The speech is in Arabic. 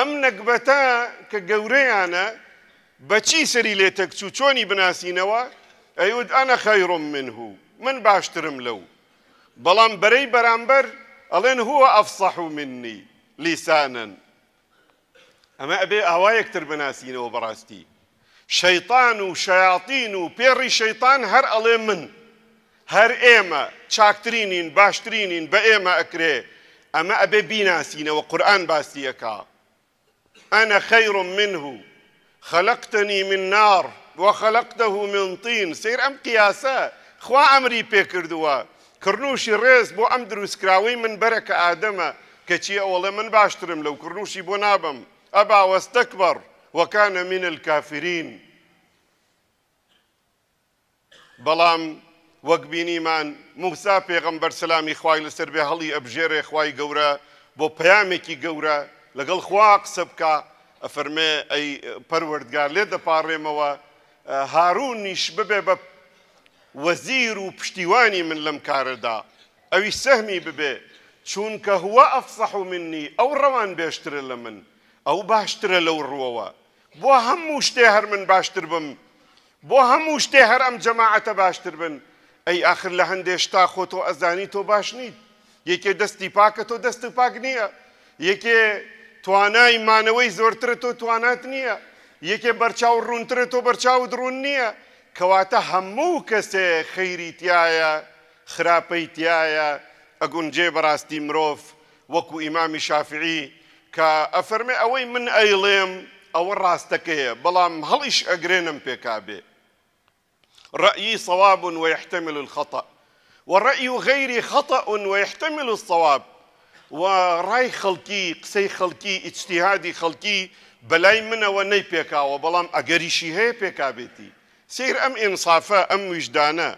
ام نەکبەتە کە گەورەیانە سري سەری لێ بناسي چۆنی ايود انا خير منه من باشترم لو بلان بري برامبر الين هو افصح مني لسانا اما ابي اوايك تر بناسي بەڕاستی براستي شيطان وشياطين وبيري شيطان هر الين من هر ايما چاکترینین باشترينين بايما اكري اما ابي ئەبێ بیناسیینەوە قورآن باسیەکە انا خير منه خلقتني من نار وخلقته من طين سير ام قياسا خوا امري دوا كرنوشي ريز بو ام دروس كراوي من بركه ادمه كتي اولا من باشترم لو كرنوشي بو نابم ابا واستكبر وكان من الكافرين بلام وقبيني من موسى پێغم سلامي خوای لسر بێ ابجير ئەبژێرێ خوای بو بۆ پەیامێکی لەگەڵ خوا قسە بکە ئەفەرمێ ئەی پەروەردگار لێ دەپارڕێمەوە هاروونیش ببێ بە وەزیر و پشتیوانی من لەم کارەدا ئەوی سەهمی ببێ چونکە هوە ئەفسەح و منی ئەو ڕەوان بێشترە لە من ئەو باشترە لەو ڕوەوە بۆ هەموو شتێ هەر من باشتر بم بۆ هەموو شتێ هەر ئەم جەماعەتە باشتر بن ئەی ئاخر لە هەندێشتا خۆ تۆ ئەزانی تۆ باش نیت یەکێ دەستی پاکە تۆ دەست پاک نییە یەکێ توانای مانوی زورتر تو توانات نیا یکی برچاو رونتر تو برچاو درون نیا کواتا همو کسی خیری تیایا خراپی تیایا اگون ئەگونجێ براستی مروف وکو امام شافعی که ئەفەرمێ اوی من ایلیم ئەیڵێم ئەوە ڕاستەکەیە بەڵام اگرینم پی پێکابێ رأيي صواب ويحتمل الخطأ ورأي غيري خطأ ويحتمل الصواب و ڕای خەڵکی قسەی خەڵکی ئیجتیهادی خەڵکی بەلای منەوە نەی پێکاوە بەڵام ئەگەریشی هەیە پێکابێتی سیر ئەم ئینسافە ئەم ویژدانە.